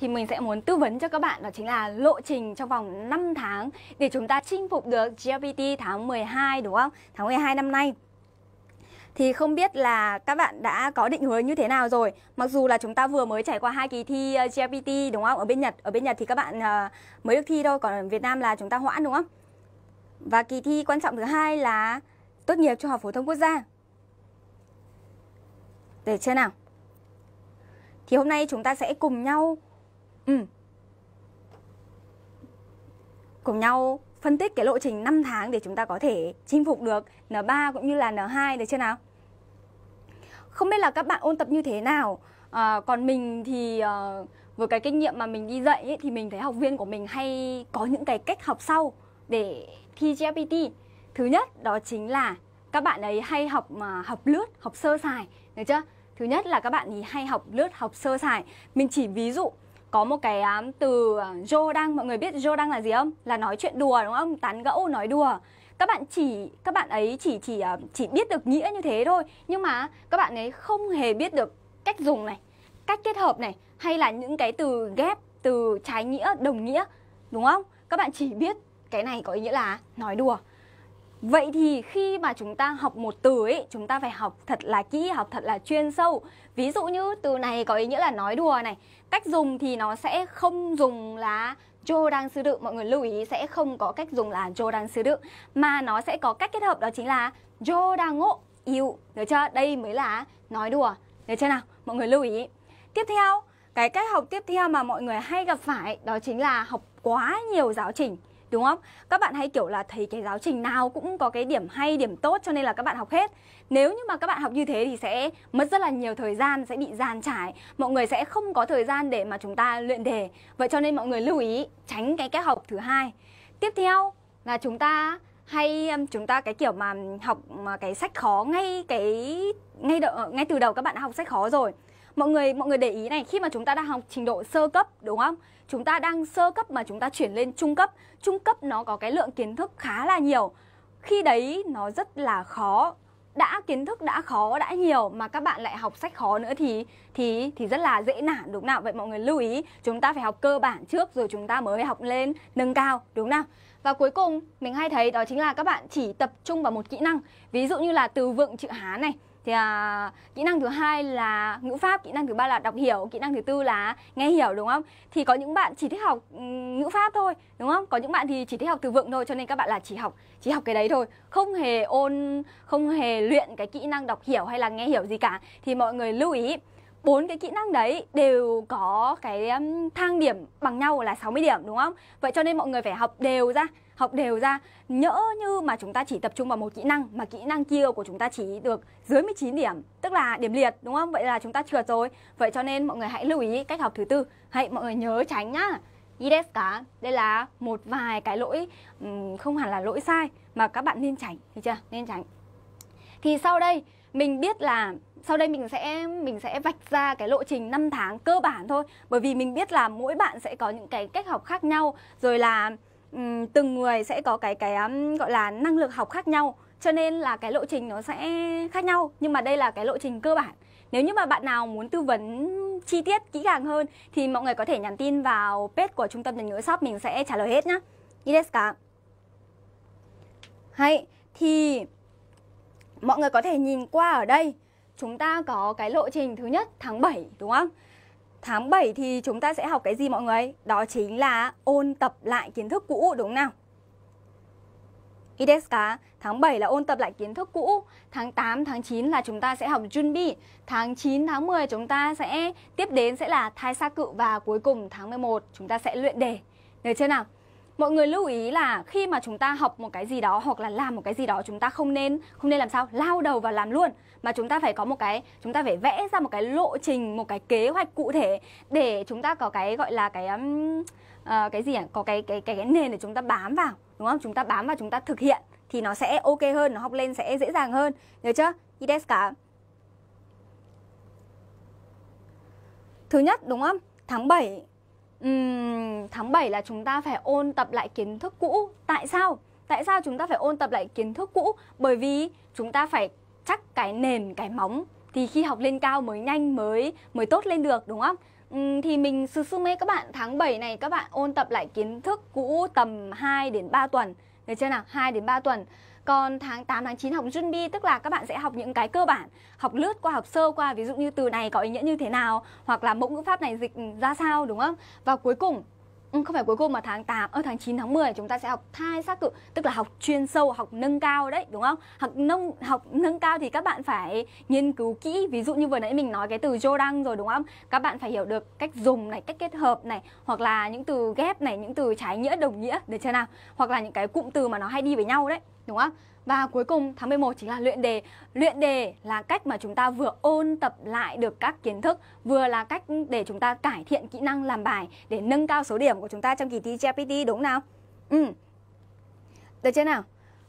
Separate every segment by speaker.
Speaker 1: thì mình sẽ muốn tư vấn cho các bạn đó chính là lộ trình trong vòng 5 tháng để chúng ta chinh phục được GPT tháng 12 đúng không? Tháng 12 năm nay. Thì không biết là các bạn đã có định hướng như thế nào rồi Mặc dù là chúng ta vừa mới trải qua hai kỳ thi ờ, GPT đúng không? Ở bên Nhật Ở bên Nhật thì các bạn ờ, mới được thi thôi Còn ở Việt Nam là chúng ta hoãn đúng không? Và kỳ thi quan trọng thứ hai là tốt nghiệp trung học phổ thông quốc gia Để chưa nào? Thì hôm nay chúng ta sẽ cùng nhau Ừ. Cùng nhau phân tích cái lộ trình 5 tháng để chúng ta có thể chinh phục được N3 cũng như là N2 được chưa nào? Không biết là các bạn ôn tập như thế nào. À, còn mình thì à, với cái kinh nghiệm mà mình đi dạy ấy, thì mình thấy học viên của mình hay có những cái cách học sau để thi GPT. Thứ nhất đó chính là các bạn ấy hay học mà ờ, học lướt, học sơ sài, được chưa? Thứ nhất là các bạn ấy hay học lướt, học sơ sài. Mình chỉ ví dụ có một cái um, từ à, Joe đang mọi người biết Joe đang là gì không? Là nói chuyện đùa đúng không? Tán gẫu nói đùa. Các bạn chỉ các bạn ấy chỉ chỉ à, chỉ biết được nghĩa như thế thôi, nhưng mà các bạn ấy không hề biết được cách dùng này, cách kết hợp này hay là những cái từ ghép, từ trái nghĩa, đồng nghĩa, đúng không? Các bạn chỉ biết cái này có ý nghĩa là nói đùa. Vậy thì khi mà chúng ta học một từ ấy, chúng ta phải học thật là kỹ, học thật là chuyên sâu. Ví dụ như từ này có ý nghĩa là nói đùa này. Cách dùng thì nó sẽ không dùng là Joe đang sư đựng. Mọi người lưu ý sẽ không có cách dùng là Joe đang sư đựng. Mà nó sẽ có cách kết hợp đó chính là Joe đang ngộ, yêu. Được chưa? Đây mới là nói đùa. Được chưa nào? Mọi người lưu ý. Tiếp theo, cái cách học tiếp theo mà mọi người hay gặp phải đó chính là học quá nhiều giáo trình đúng không? Các bạn hay kiểu là thấy cái giáo trình nào cũng có cái điểm hay, điểm tốt cho nên là các bạn học hết. Nếu như mà các bạn học như thế thì sẽ mất rất là nhiều thời gian, sẽ bị giàn trải. Mọi người sẽ không có thời gian để mà chúng ta luyện đề. Vậy cho nên mọi người lưu ý tránh cái cách học thứ hai. Tiếp theo là chúng ta hay chúng ta cái kiểu mà học mà cái sách khó ngay cái ngay đợi, ngay từ đầu các bạn đã học sách khó rồi mọi người mọi người để ý này khi mà chúng ta đang học trình độ sơ cấp đúng không chúng ta đang sơ cấp mà chúng ta chuyển lên trung cấp trung cấp nó có cái lượng kiến thức khá là nhiều khi đấy nó rất là khó đã kiến thức đã khó đã nhiều mà các bạn lại học sách khó nữa thì thì thì rất là dễ nản đúng nào vậy mọi người lưu ý chúng ta phải học cơ bản trước rồi chúng ta mới học lên nâng cao đúng nào và cuối cùng mình hay thấy đó chính là các bạn chỉ tập trung vào một kỹ năng ví dụ như là từ vựng chữ hán này thì à, kỹ năng thứ hai là ngữ pháp kỹ năng thứ ba là đọc hiểu kỹ năng thứ tư là nghe hiểu đúng không thì có những bạn chỉ thích học ừ, ngữ pháp thôi đúng không có những bạn thì chỉ thích học từ vựng thôi cho nên các bạn là chỉ học chỉ học cái đấy thôi không hề ôn không hề luyện cái kỹ năng đọc hiểu hay là nghe hiểu gì cả thì mọi người lưu ý bốn cái kỹ năng đấy đều có cái thang điểm bằng nhau là 60 điểm đúng không? Vậy cho nên mọi người phải học đều ra học đều ra nhỡ như mà chúng ta chỉ tập trung vào một kỹ năng mà kỹ năng kia của chúng ta chỉ được dưới 19 điểm tức là điểm liệt đúng không vậy là chúng ta trượt rồi vậy cho nên mọi người hãy lưu ý cách học thứ tư hãy mọi người nhớ tránh nhá Yes cả đây là một vài cái lỗi không hẳn là lỗi sai mà các bạn nên tránh thì chưa nên tránh thì sau đây mình biết là sau đây mình sẽ mình sẽ vạch ra cái lộ trình 5 tháng cơ bản thôi bởi vì mình biết là mỗi bạn sẽ có những cái cách học khác nhau rồi là Ừ, từng người sẽ có cái cái gọi là năng lực học khác nhau cho nên là cái lộ trình nó sẽ khác nhau nhưng mà đây là cái lộ trình cơ bản nếu như mà bạn nào muốn tư vấn chi tiết kỹ càng hơn thì mọi người có thể nhắn tin vào page của trung tâm nhật ngữ shop mình sẽ trả lời hết nhá. cả. Hay thì mọi người có thể nhìn qua ở đây chúng ta có cái lộ trình thứ nhất tháng 7 đúng không? Tháng 7 thì chúng ta sẽ học cái gì mọi người? Đó chính là ôn tập lại kiến thức cũ đúng không nào? Ideska, tháng 7 là ôn tập lại kiến thức cũ, tháng 8, tháng 9 là chúng ta sẽ học Junbi, tháng 9, tháng 10 chúng ta sẽ tiếp đến sẽ là Thai xa Cự và cuối cùng tháng 11 chúng ta sẽ luyện đề. Được chưa nào? mọi người lưu ý là khi mà chúng ta học một cái gì đó hoặc là làm một cái gì đó chúng ta không nên không nên làm sao lao đầu vào làm luôn mà chúng ta phải có một cái chúng ta phải vẽ ra một cái lộ trình một cái kế hoạch cụ thể để chúng ta có cái gọi là cái um, uh, cái gì à? có cái cái cái cái nền để chúng ta bám vào đúng không chúng ta bám vào chúng ta thực hiện thì nó sẽ ok hơn nó học lên sẽ dễ dàng hơn được chưa ides cả thứ nhất đúng không tháng 7 um, tháng 7 là chúng ta phải ôn tập lại kiến thức cũ. Tại sao? Tại sao chúng ta phải ôn tập lại kiến thức cũ? Bởi vì chúng ta phải chắc cái nền, cái móng thì khi học lên cao mới nhanh mới mới tốt lên được đúng không? Uhm, thì mình sư sư mê các bạn tháng 7 này các bạn ôn tập lại kiến thức cũ tầm 2 đến 3 tuần. Được chưa nào? 2 đến 3 tuần. Còn tháng 8, tháng 9 học Junbi tức là các bạn sẽ học những cái cơ bản, học lướt qua, học sơ qua, ví dụ như từ này có ý nghĩa như thế nào, hoặc là mẫu ngữ pháp này dịch ra sao đúng không? Và cuối cùng Ừ, không phải cuối cùng mà tháng 8, ở ờ, tháng 9, tháng 10 chúng ta sẽ học thai sát cự, tức là học chuyên sâu, học nâng cao đấy, đúng không? Học nâng học nâng cao thì các bạn phải nghiên cứu kỹ, ví dụ như vừa nãy mình nói cái từ vô đăng rồi đúng không? Các bạn phải hiểu được cách dùng này, cách kết hợp này, hoặc là những từ ghép này, những từ trái nghĩa đồng nghĩa, để chưa nào? Hoặc là những cái cụm từ mà nó hay đi với nhau đấy, đúng không? Và cuối cùng tháng 11 chính là luyện đề. Luyện đề là cách mà chúng ta vừa ôn tập lại được các kiến thức, vừa là cách để chúng ta cải thiện kỹ năng làm bài để nâng cao số điểm của chúng ta trong kỳ thi GPT đúng nào? Ừ. Được chưa nào?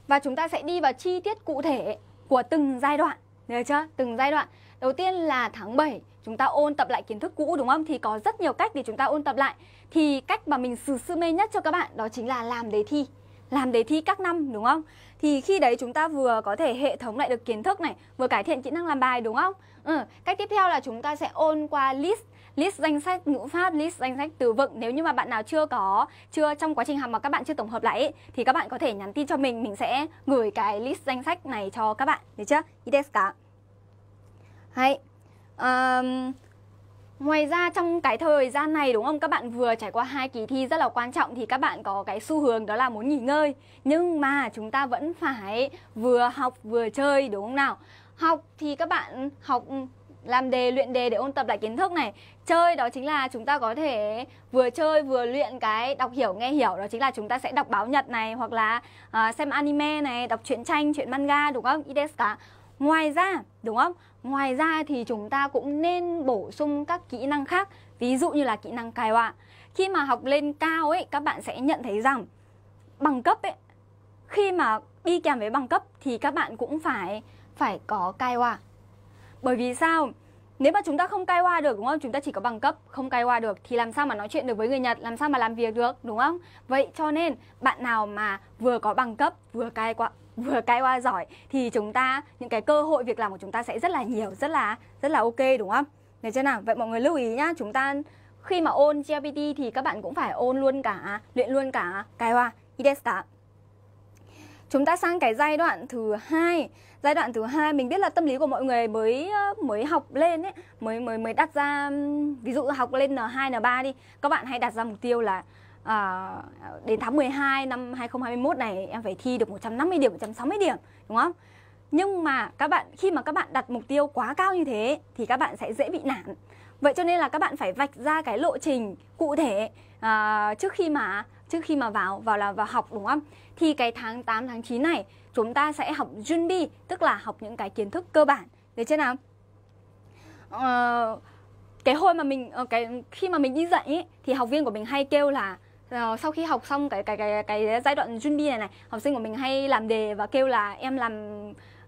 Speaker 1: Và chúng ta sẽ đi vào chi tiết cụ thể của từng giai đoạn. Được chưa? Từng giai đoạn. Đầu tiên là tháng 7 chúng ta ôn tập lại kiến thức cũ đúng không? Thì có rất nhiều cách để chúng ta ôn tập lại. Thì cách mà mình sử sư mê nhất cho các bạn đó chính là làm đề thi làm đề thi các năm đúng không? Thì khi đấy chúng ta vừa có thể hệ thống lại được kiến thức này, vừa cải thiện kỹ năng làm bài đúng không? Ừ. Cách tiếp theo là chúng ta sẽ ôn qua list list danh sách ngữ pháp, list danh sách từ vựng. Nếu như mà bạn nào chưa có, chưa trong quá trình học mà các bạn chưa tổng hợp lại ấy, thì các bạn có thể nhắn tin cho mình, mình sẽ gửi cái list danh sách này cho các bạn, được chưa? Idesu ka? Hay. Um, Ngoài ra trong cái thời gian này đúng không các bạn vừa trải qua hai kỳ thi rất là quan trọng thì các bạn có cái xu hướng đó là muốn nghỉ ngơi nhưng mà chúng ta vẫn phải vừa học vừa chơi đúng không nào? Học thì các bạn học làm đề luyện đề để ôn tập lại kiến thức này chơi đó chính là chúng ta có thể vừa chơi vừa luyện cái đọc hiểu nghe hiểu đó chính là chúng ta sẽ đọc báo nhật này hoặc là uh, xem anime này đọc truyện tranh truyện manga đúng không? Ideska Ngoài ra, đúng không? Ngoài ra thì chúng ta cũng nên bổ sung các kỹ năng khác, ví dụ như là kỹ năng cài họa. Khi mà học lên cao ấy, các bạn sẽ nhận thấy rằng bằng cấp ấy, khi mà đi kèm với bằng cấp thì các bạn cũng phải phải có cai hoa. Bởi vì sao? Nếu mà chúng ta không cai hoa được đúng không? Chúng ta chỉ có bằng cấp, không cai hoa được thì làm sao mà nói chuyện được với người Nhật, làm sao mà làm việc được đúng không? Vậy cho nên bạn nào mà vừa có bằng cấp vừa cai qua vừa cai oa giỏi thì chúng ta những cái cơ hội việc làm của chúng ta sẽ rất là nhiều rất là rất là ok đúng không được chưa nào vậy mọi người lưu ý nhá chúng ta khi mà ôn GPT thì các bạn cũng phải ôn luôn cả luyện luôn cả cai hoa idesta chúng ta sang cái giai đoạn thứ hai giai đoạn thứ hai mình biết là tâm lý của mọi người mới mới học lên ấy mới mới mới đặt ra ví dụ học lên n 2 n 3 đi các bạn hãy đặt ra mục tiêu là à, đến tháng 12 năm 2021 này em phải thi được 150 điểm, 160 điểm đúng không? Nhưng mà các bạn khi mà các bạn đặt mục tiêu quá cao như thế thì các bạn sẽ dễ bị nản. Vậy cho nên là các bạn phải vạch ra cái lộ trình cụ thể à, trước khi mà trước khi mà vào vào là vào học đúng không? Thì cái tháng 8 tháng 9 này chúng ta sẽ học Junbi tức là học những cái kiến thức cơ bản. Được chưa nào? À, cái hồi mà mình cái khi mà mình đi dạy ấy, thì học viên của mình hay kêu là Ờ, sau khi học xong cái cái cái cái giai đoạn chuẩn bị này này học sinh của mình hay làm đề và kêu là em làm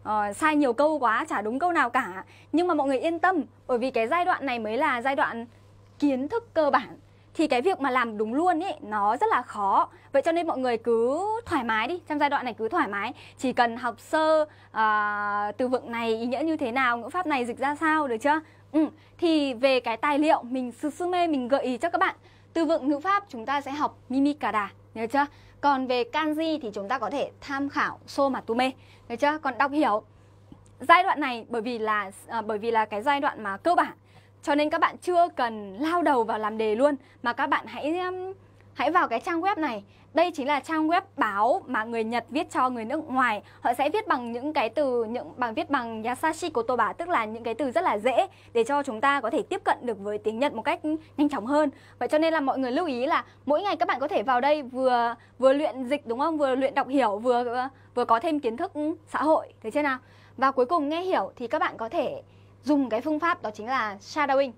Speaker 1: uh, sai nhiều câu quá chả đúng câu nào cả nhưng mà mọi người yên tâm bởi vì cái giai đoạn này mới là giai đoạn kiến thức cơ bản thì cái việc mà làm đúng luôn ấy nó rất là khó vậy cho nên mọi người cứ thoải mái đi trong giai đoạn này cứ thoải mái chỉ cần học sơ uh, từ vựng này ý nghĩa như thế nào ngữ pháp này dịch ra sao được chưa ừ. thì về cái tài liệu mình sư sư mê mình gợi ý cho các bạn từ vựng ngữ pháp chúng ta sẽ học mimikara, nhớ chưa? Còn về kanji thì chúng ta có thể tham khảo somatume, nhớ chưa? Còn đọc hiểu giai đoạn này bởi vì là à, bởi vì là cái giai đoạn mà cơ bản cho nên các bạn chưa cần lao đầu vào làm đề luôn mà các bạn hãy Hãy vào cái trang web này. Đây chính là trang web báo mà người Nhật viết cho người nước ngoài. Họ sẽ viết bằng những cái từ những bằng viết bằng yasashi bà tức là những cái từ rất là dễ để cho chúng ta có thể tiếp cận được với tiếng Nhật một cách nhanh chóng hơn. Vậy cho nên là mọi người lưu ý là mỗi ngày các bạn có thể vào đây vừa vừa luyện dịch đúng không? Vừa luyện đọc hiểu vừa vừa có thêm kiến thức xã hội, thế chưa nào? Và cuối cùng nghe hiểu thì các bạn có thể dùng cái phương pháp đó chính là shadowing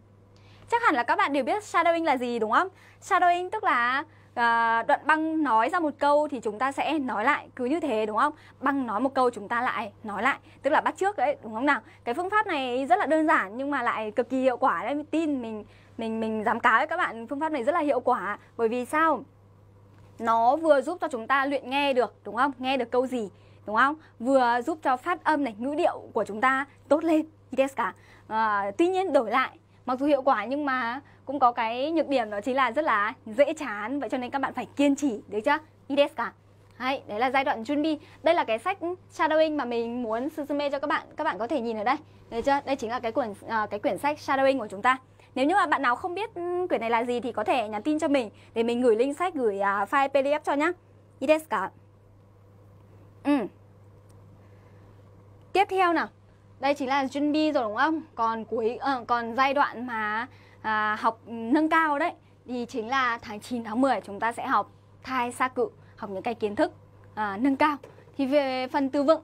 Speaker 1: Chắc hẳn là các bạn đều biết shadowing là gì đúng không? Shadowing tức là à, đoạn băng nói ra một câu thì chúng ta sẽ nói lại cứ như thế đúng không băng nói một câu chúng ta lại nói lại tức là bắt trước đấy đúng không nào cái phương pháp này rất là đơn giản nhưng mà lại cực kỳ hiệu quả đấy tin mình mình mình dám cá với các bạn phương pháp này rất là hiệu quả bởi vì sao nó vừa giúp cho chúng ta luyện nghe được đúng không nghe được câu gì đúng không vừa giúp cho phát âm này ngữ điệu của chúng ta tốt lên yes cả à, tuy nhiên đổi lại mặc dù hiệu quả nhưng mà cũng có cái nhược điểm đó chính là rất là dễ chán vậy cho nên các bạn phải kiên trì được chưa đi cả Đấy, đấy là giai đoạn Junbi. Đây là cái sách shadowing mà mình muốn susume cho các bạn. Các bạn có thể nhìn ở đây. Được chưa? Đây chính là cái quyển à, cái quyển sách shadowing của chúng ta. Nếu như mà bạn nào không biết ừ, quyển này là gì thì có thể nhắn tin cho mình để mình gửi link sách, gửi à, file PDF cho nhá. Ideska. Ừ. Tiếp theo nào đây chính là Junbi rồi đúng không còn cuối uh, còn giai đoạn mà uh, học nâng cao đấy thì chính là tháng 9 tháng 10 chúng ta sẽ học thai sa cự học những cái kiến thức uh, nâng cao thì về phần từ vựng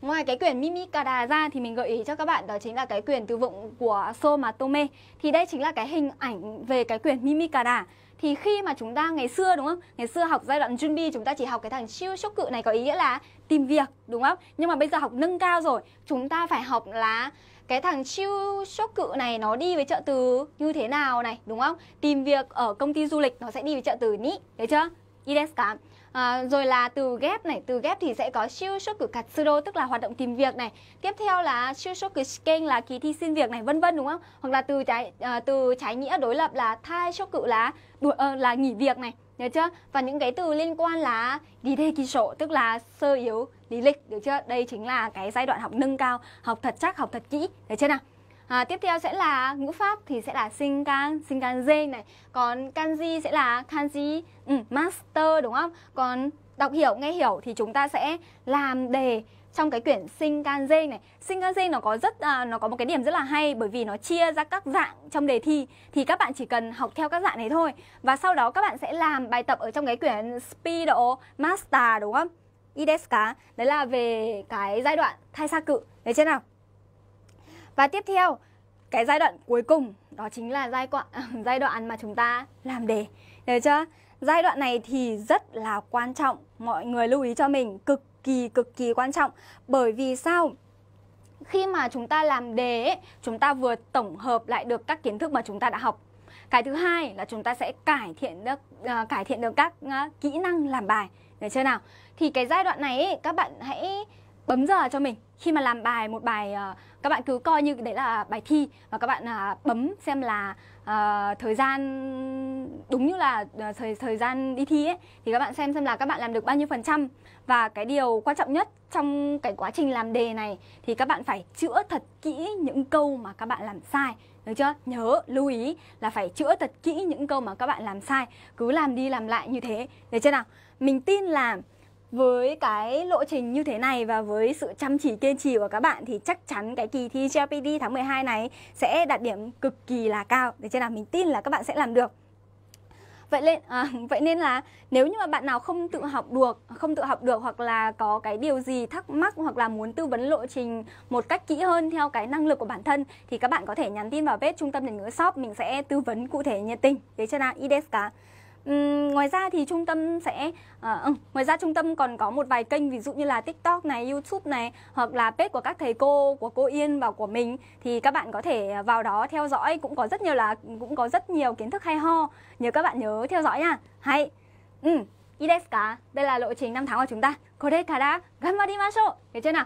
Speaker 1: Ngoài cái quyển Mimikada ra thì mình gợi ý cho các bạn đó chính là cái quyển từ vựng của Somatome. Thì đây chính là cái hình ảnh về cái quyển Mimikada. Thì khi mà chúng ta ngày xưa đúng không? Ngày xưa học giai đoạn Junbi chúng ta chỉ học cái thằng siêu sốc cự này có ý nghĩa là tìm việc đúng không? Nhưng mà bây giờ học nâng cao rồi, chúng ta phải học là cái thằng siêu sốc cự này nó đi với trợ từ như thế nào này đúng không? Tìm việc ở công ty du lịch nó sẽ đi với trợ từ ní, đấy chưa? Ideska à, rồi là từ ghép này từ ghép thì sẽ có siêu số cử katsuro tức là hoạt động tìm việc này tiếp theo là siêu số cử kênh là kỳ thi xin việc này vân vân đúng không hoặc là từ trái à, từ trái nghĩa đối lập là thai số cử là đuổi, à, ờ, là nghỉ việc này nhớ chưa và những cái từ liên quan là đi đề kỳ sổ tức là sơ yếu lý lịch được chưa đây chính là cái giai đoạn học nâng cao học thật chắc học thật kỹ được chưa nào à, tiếp theo sẽ là ngữ pháp thì sẽ là sinh sinh can can shinkansen này còn kanji sẽ là kanji ừ, master đúng không còn đọc hiểu nghe hiểu thì chúng ta sẽ làm đề trong cái quyển sinh can Shinkansen này sinh can Shinkansen nó có rất à, nó có một cái điểm rất là hay bởi vì nó chia ra các dạng trong đề thi thì các bạn chỉ cần học theo các dạng này thôi và sau đó các bạn sẽ làm bài tập ở trong cái quyển Speedo Master đúng không? Ideska đấy là về cái giai đoạn thai sa cự đấy chưa nào và tiếp theo, cái giai đoạn cuối cùng đó chính là giai đoạn giai đoạn mà chúng ta làm đề. Được chưa? Giai đoạn này thì rất là quan trọng, mọi người lưu ý cho mình cực kỳ cực kỳ quan trọng bởi vì sao? Khi mà chúng ta làm đề ấy, chúng ta vừa tổng hợp lại được các kiến thức mà chúng ta đã học. Cái thứ hai là chúng ta sẽ cải thiện được uh, cải thiện được các uh, kỹ năng làm bài. Được chưa nào? Thì cái giai đoạn này ấy, các bạn hãy bấm giờ cho mình khi mà làm bài một bài uh, các bạn cứ coi như đấy là bài thi và các bạn uh, bấm xem là uh, thời gian đúng như là uh, thời thời gian đi thi ấy thì các bạn xem xem là các bạn làm được bao nhiêu phần trăm và cái điều quan trọng nhất trong cái quá trình làm đề này thì các bạn phải chữa thật kỹ những câu mà các bạn làm sai được chưa nhớ lưu ý là phải chữa thật kỹ những câu mà các bạn làm sai cứ làm đi làm lại như thế được chưa nào mình tin là với cái lộ trình như thế này và với sự chăm chỉ kiên trì của các bạn thì chắc chắn cái kỳ thi GRPD tháng 12 này sẽ đạt điểm cực kỳ là cao. Để cho là mình tin là các bạn sẽ làm được. Vậy nên à, vậy nên là nếu như mà bạn nào không tự học được, không tự học được hoặc là có cái điều gì thắc mắc hoặc là muốn tư vấn lộ trình một cách kỹ hơn theo cái năng lực của bản thân thì các bạn có thể nhắn tin vào page trung tâm nền ngữ shop mình sẽ tư vấn cụ thể nhiệt tình. Để cho là Ideska. Uhm, ngoài ra thì trung tâm sẽ à, ngoài ra trung tâm còn có một vài kênh ví dụ như là tiktok này youtube này hoặc là page của các thầy cô của cô yên và của mình thì các bạn có thể ờ, vào đó theo dõi cũng có rất nhiều là cũng có rất nhiều kiến thức hay ho nhớ các bạn nhớ theo dõi nha hay ừ Ideska, đây là lộ trình 5 tháng của chúng ta. Kore kara ganmarimashou. Được chưa nào?